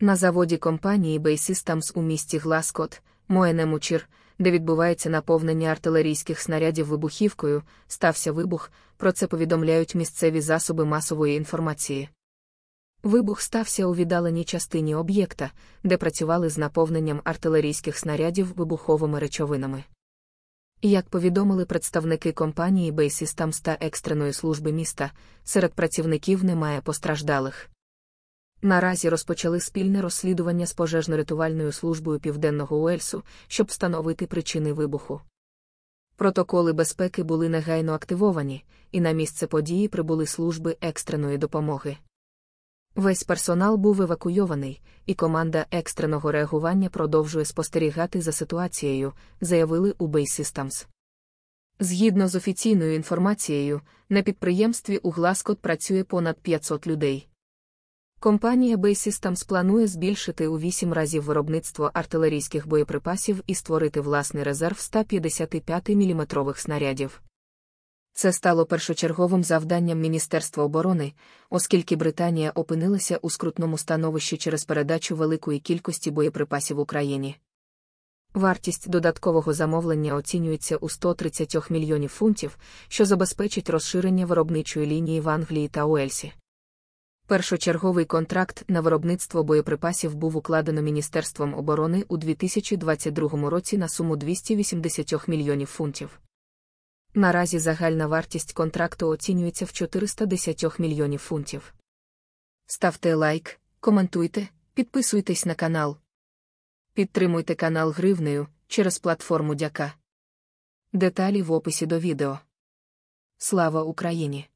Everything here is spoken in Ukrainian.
На заводі компанії Systems у місті Гласкот, Моенемучір, де відбувається наповнення артилерійських снарядів вибухівкою, стався вибух, про це повідомляють місцеві засоби масової інформації. Вибух стався у віддаленій частині об'єкта, де працювали з наповненням артилерійських снарядів вибуховими речовинами. Як повідомили представники компанії Systems та екстреної служби міста, серед працівників немає постраждалих. Наразі розпочали спільне розслідування з пожежно-рятувальною службою Південного Уельсу, щоб встановити причини вибуху. Протоколи безпеки були негайно активовані, і на місце події прибули служби екстреної допомоги. Весь персонал був евакуйований, і команда екстреного реагування продовжує спостерігати за ситуацією, заявили у Bay Systems. Згідно з офіційною інформацією, на підприємстві у Гласкот працює понад 500 людей. Компанія Бейсістамс планує збільшити у вісім разів виробництво артилерійських боєприпасів і створити власний резерв 155 мм снарядів. Це стало першочерговим завданням Міністерства оборони, оскільки Британія опинилася у скрутному становищі через передачу великої кількості боєприпасів Україні. Вартість додаткового замовлення оцінюється у 130 мільйонів фунтів, що забезпечить розширення виробничої лінії в Англії та Уельсі. Першочерговий контракт на виробництво боєприпасів був укладено Міністерством оборони у 2022 році на суму 280 мільйонів фунтів. Наразі загальна вартість контракту оцінюється в 410 мільйонів фунтів. Ставте лайк, коментуйте, підписуйтесь на канал. Підтримуйте канал гривнею через платформу Дяка. Деталі в описі до відео. Слава Україні!